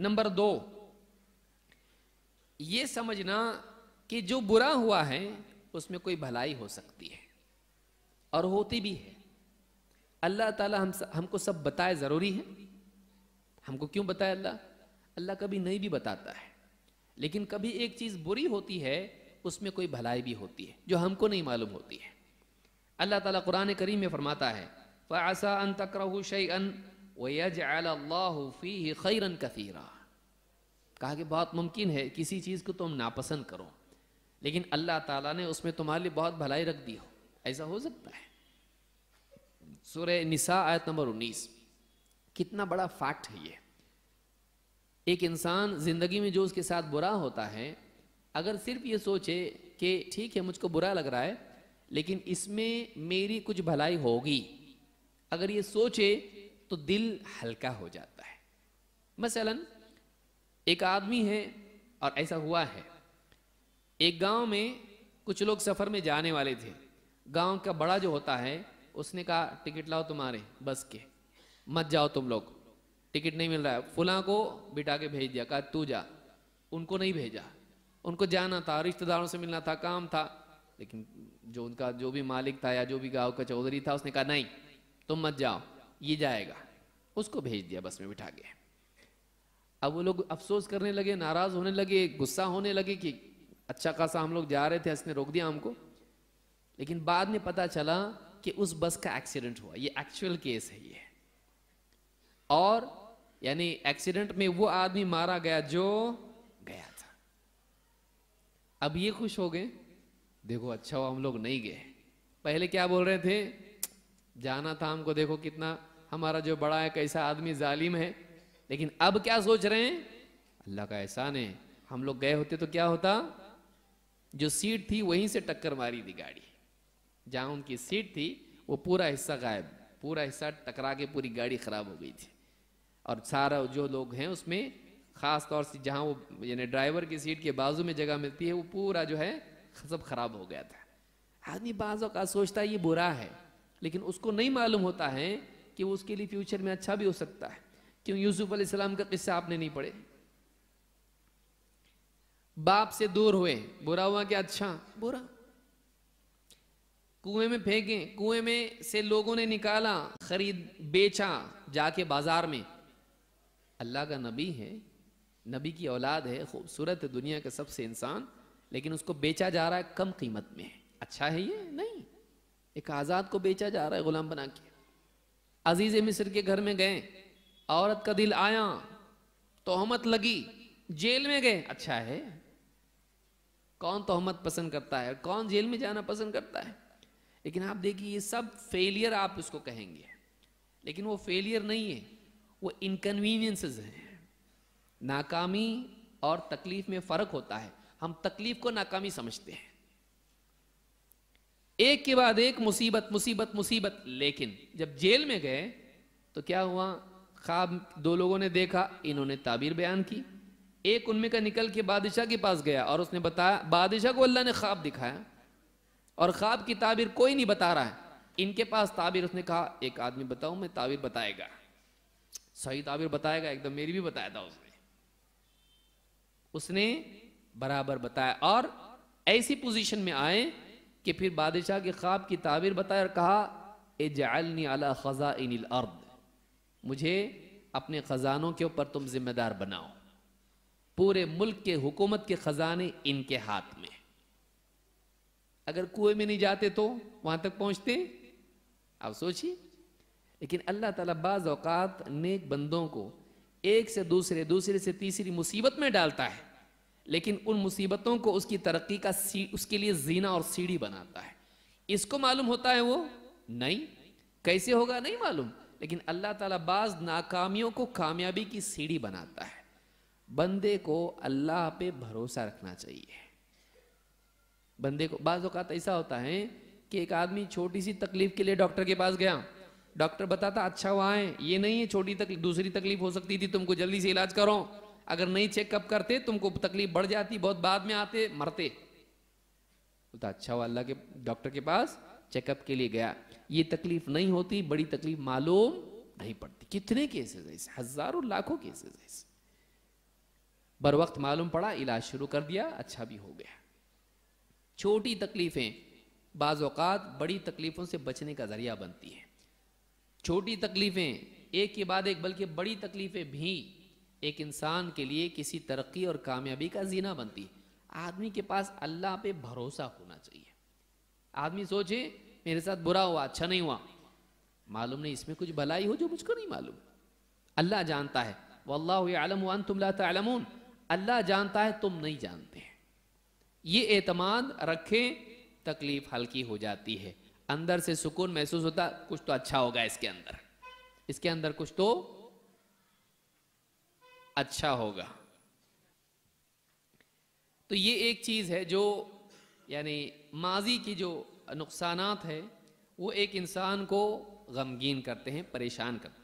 number दो ये समझना कि जो बुरा हुआ है उसमें कोई भलाई हो सकती है और होती भी है अल्लाह ताला हम हमको सब बताए ज़रूरी है हमको क्यों बताए अल्लाह अल्लाह कभी नहीं भी बताता है लेकिन कभी एक चीज़ बुरी होती है उसमें कोई भलाई भी होती है जो हमको नहीं मालूम होती है अल्लाह ताला कुरान करीम में फरमाता है फ़ासा अन तकरहू खैरन कसीरा कहा कि बहुत मुमकिन है किसी चीज़ को तुम नापसंद करो लेकिन अल्लाह ताला ने उसमें तुम्हारे लिए बहुत भलाई रख दी हो ऐसा हो सकता है सूर्य निसा आयत नंबर उन्नीस कितना बड़ा फैक्ट है ये एक इंसान ज़िंदगी में जो उसके साथ बुरा होता है अगर सिर्फ ये सोचे कि ठीक है मुझको बुरा लग रहा है लेकिन इसमें मेरी कुछ भलाई होगी अगर ये सोचे तो दिल हल्का हो जाता है मसलन एक आदमी है और ऐसा हुआ है एक गांव में कुछ लोग सफ़र में जाने वाले थे गांव का बड़ा जो होता है उसने कहा टिकट लाओ तुम्हारे बस के मत जाओ तुम लोग टिकट नहीं मिल रहा है फुला को बिटा के भेज दिया कहा तू जा उनको नहीं भेजा उनको जाना था रिश्तेदारों से मिलना था काम था लेकिन जो उनका जो भी मालिक था या जो भी गांव का चौधरी था उसने कहा नहीं तुम मत जाओ ये जाएगा उसको भेज दिया बस में बिठा के अब वो लोग अफसोस करने लगे नाराज होने लगे गुस्सा होने लगे कि अच्छा खासा हम लोग जा रहे थे इसने रोक दिया हमको लेकिन बाद में पता चला कि उस बस का एक्सीडेंट हुआ ये एक्चुअल केस है ये और यानी एक्सीडेंट में वो आदमी मारा गया जो गया था अब ये खुश हो गए देखो अच्छा हुआ हम लोग नहीं गए पहले क्या बोल रहे थे जाना था हमको देखो कितना हमारा जो बड़ा है कैसा आदमी जालिम है लेकिन अब क्या सोच रहे हैं अल्लाह का एहसान है हम लोग गए होते तो क्या होता जो सीट थी वहीं से टक्कर मारी थी गाड़ी जहां उनकी सीट थी वो पूरा हिस्सा गायब पूरा हिस्सा टकरा के पूरी गाड़ी खराब हो गई थी और सारा जो लोग हैं उसमें खास तौर से जहाँ वो यानी ड्राइवर की सीट के बाजू में जगह मिलती है वो पूरा जो है सब खराब हो गया था आदमी बाजों का सोचता है ये बुरा है लेकिन उसको नहीं मालूम होता है कि वो उसके लिए फ्यूचर में अच्छा भी हो सकता है क्यों यूसुफ अलैहिस्सलाम का किस्सा आपने नहीं पढ़े बाप से दूर हुए बुरा हुआ क्या अच्छा बुरा कुएं में फेंके कुएं में से लोगों ने निकाला खरीद बेचा जाके बाजार में अल्लाह का नबी है नबी की औलाद है खूबसूरत है दुनिया का सबसे इंसान लेकिन उसको बेचा जा रहा है कम कीमत में अच्छा है ये नहीं एक आज़ाद को बेचा जा रहा है गुलाम बना के अजीज मिस्र के घर में गए औरत का दिल आया तोहमत लगी जेल में गए अच्छा है कौन तोहमत पसंद करता है कौन जेल में जाना पसंद करता है लेकिन आप देखिए ये सब फेलियर आप उसको कहेंगे लेकिन वो फेलियर नहीं है वो इनकन्वीनियंसेस हैं नाकामी और तकलीफ में फ़र्क होता है हम तकलीफ को नाकामी समझते हैं एक के बाद एक मुसीबत मुसीबत मुसीबत लेकिन जब जेल में गए तो क्या हुआ खाब दो लोगों ने देखा इन्होंने ताबीर बयान की एक उनमें का निकल के बादशाह के पास गया और उसने बताया बादशाह को अल्लाह ने ख्वाब दिखाया और ख्वाब की ताबीर कोई नहीं बता रहा है इनके पास ताबीर उसने कहा एक आदमी बताऊं मैं ताबीर बताएगा सही ताबीर बताएगा एकदम मेरी भी बताया था उसने उसने बराबर बताया और ऐसी पोजीशन में आए कि फिर बादशाह के ख्वाब की ताबीर बताया और कहा ए अला ख़ज़ा इन अर्द मुझे अपने ख़जानों के ऊपर तुम जिम्मेदार बनाओ पूरे मुल्क के हुकूमत के ख़जाने इनके हाथ में अगर कुएं में नहीं जाते तो वहां तक पहुंचते आप सोचिए लेकिन अल्लाह ताला बाज़ अवकात नेक बंदों को एक से दूसरे दूसरे से तीसरी मुसीबत में डालता है लेकिन उन मुसीबतों को उसकी तरक्की का उसके लिए जीना और सीढ़ी बनाता है इसको मालूम होता है वो नहीं कैसे होगा नहीं मालूम लेकिन अल्लाह ताला बाज नाकामियों को कामयाबी की सीढ़ी बनाता है बंदे को अल्लाह पे भरोसा रखना चाहिए बंदे को बाज़ अवत ऐसा होता है कि एक आदमी छोटी सी तकलीफ के लिए डॉक्टर के पास गया डॉक्टर बताता अच्छा हुआ है ये नहीं है छोटी तकलीफ दूसरी तकलीफ हो सकती थी तुमको जल्दी से इलाज करो अगर नहीं चेकअप करते तुमको तकलीफ बढ़ जाती बहुत बाद में आते मरते बोलता अच्छा वो अल्लाह के डॉक्टर के पास चेकअप के लिए गया ये तकलीफ नहीं होती बड़ी तकलीफ मालूम नहीं पड़ती कितने केसेस ऐसे हजारों लाखों केसेस ऐसे बर वक्त मालूम पड़ा इलाज शुरू कर दिया अच्छा भी हो गया छोटी तकलीफें बाज़ात बड़ी तकलीफ़ों से बचने का ज़रिया बनती है छोटी तकलीफ़ें एक के बाद एक बल्कि बड़ी तकलीफ़ें भी एक इंसान के लिए किसी तरक्की और कामयाबी का जीना बनती है आदमी के पास अल्लाह पे भरोसा होना चाहिए आदमी सोचे मेरे साथ बुरा हुआ अच्छा नहीं हुआ मालूम नहीं इसमें कुछ भलाई हो जो मुझको नहीं मालूम अल्लाह जानता है वल्लाम तुम लामून अल्लाह जानता है तुम नहीं जानते ये एतमाद रखें तकलीफ हल्की हो जाती है अंदर से सुकून महसूस होता कुछ तो अच्छा होगा इसके अंदर इसके अंदर कुछ तो अच्छा होगा तो ये एक चीज़ है जो यानी माजी की जो नुकसान है वो एक इंसान को गमगीन करते हैं परेशान करते हैं